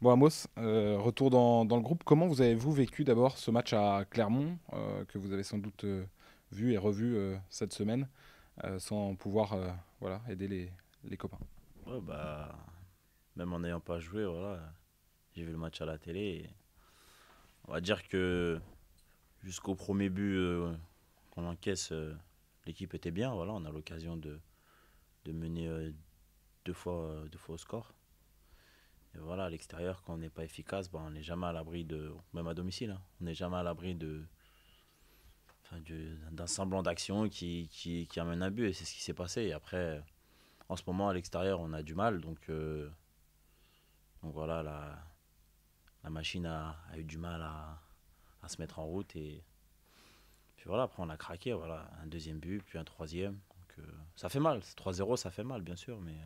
Bon, Amos, euh, retour dans, le groupe. Comment vous avez-vous vécu d'abord ce match à Clermont, euh, que vous avez sans doute euh, vu et revu cette semaine, sans pouvoir voilà, aider les, copains bah, Même en n'ayant pas joué, voilà, j'ai vu le match à la télé. on va dire que jusqu'au premier but qu'on encaisse, l'équipe était bien. Voilà, on a l'occasion de, mener deux, fois, deux fois au score voilà, à l'extérieur, quand on n'est pas efficace, ben, on n'est jamais à l'abri de. Même à domicile, hein, on n'est jamais à l'abri de. d'un semblant d'action qui, amène un but. Et c'est ce qui s'est passé. après, en ce moment, à l'extérieur, on a du mal. Donc, euh, donc voilà, la, la machine a, eu du mal à, se mettre en route. Et puis voilà, après, on a craqué. Voilà, un deuxième but, puis un troisième. Donc, euh, ça fait mal. 3-0, ça fait mal, bien sûr. Mais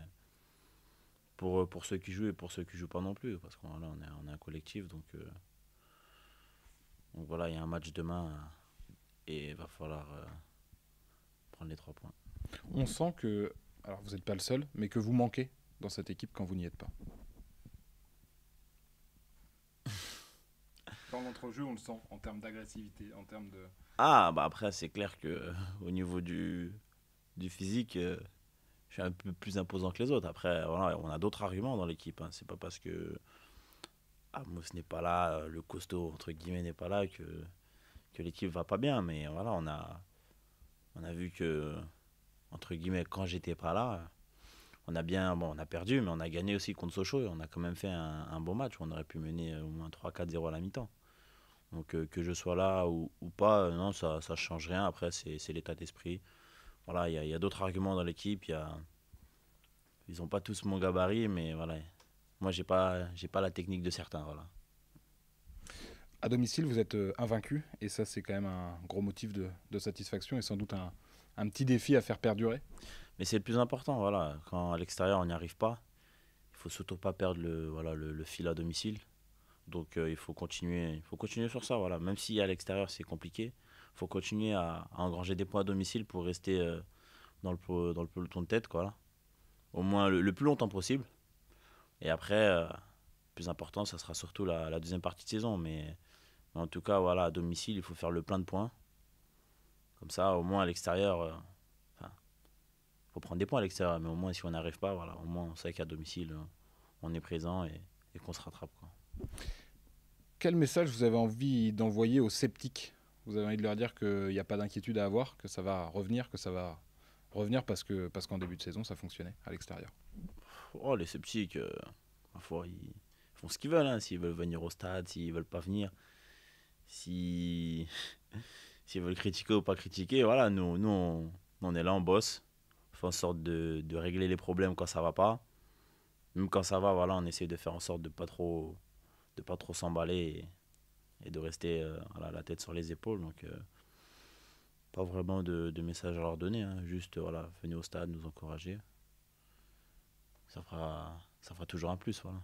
pour, euh, pour ceux qui jouent et pour ceux qui jouent pas non plus, parce qu'on on est, on un collectif, donc, euh, donc voilà, il y a un match demain euh, et il va falloir prendre les trois points. On sent que, alors vous n'êtes pas le seul, mais que vous manquez dans cette équipe quand vous n'y êtes pas. dans l'entre-jeu, on le sent en termes d'agressivité, en termes de. Ah bah après c'est clair que au niveau du du physique je suis un peu plus imposant que les autres. Après, voilà, on a d'autres arguments dans l'équipe. Hein. C'est pas parce que Amos n'est pas là, euh, le costaud, entre guillemets, n'est pas là que, que l'équipe va pas bien. Mais voilà, on a, on a vu que, entre guillemets, quand j'étais pas là, on a bien, bon, on a perdu, mais on a gagné aussi contre Sochaux et on a quand même fait un, bon match. On aurait pu mener euh, au moins 3-4-0 à la mi-temps. Donc euh, que je sois là ou, pas, non, ça ne change rien. Après, c'est l'état d'esprit voilà, il y a, d'autres arguments dans l'équipe. a... Ils n'ont pas tous mon gabarit, mais voilà. Moi, j'ai pas, j'ai pas la technique de certains, voilà. À domicile, vous êtes euh, invaincu, et ça, c'est quand même un gros motif de, satisfaction et sans doute un, un, petit défi à faire perdurer. Mais c'est le plus important, voilà. Quand à l'extérieur, on n'y arrive pas, il faut surtout pas perdre le, voilà, le, fil à domicile. Donc, euh, il faut continuer, il faut continuer sur ça, voilà. Même si à l'extérieur, c'est compliqué, faut continuer à, engranger des points à domicile pour rester euh, dans, le, dans le peloton de tête, quoi. Au moins le, plus longtemps possible. Et après, euh, plus important, ça sera surtout la, deuxième partie de saison. Mais, en tout cas, voilà, à domicile, il faut faire le plein de points. Comme ça, au moins à l'extérieur, euh, il faut prendre des points à l'extérieur. Mais au moins, si on n'arrive pas, voilà, au moins on sait qu'à domicile, on est présent et, qu'on se rattrape. Quel message vous avez envie d'envoyer aux sceptiques vous avez envie de leur dire qu'il n'y a pas d'inquiétude à avoir, que ça va revenir, que ça va revenir parce que parce qu'en début de saison ça fonctionnait à l'extérieur. Oh les sceptiques, euh, parfois ils font ce qu'ils veulent, hein, s'ils veulent venir au stade, s'ils veulent pas venir, si s'ils veulent critiquer ou pas critiquer, voilà, nous nous on, est là, en boss, on fait en sorte de, régler les problèmes quand ça ne va pas, même quand ça va, voilà, on essaie de faire en sorte de pas trop pas trop s'emballer et de rester euh, la tête sur les épaules. Donc, euh, pas vraiment de, message à leur donner, hein. juste voilà, venez au stade, nous encourager. Ça fera, ça fera toujours un plus. Voilà.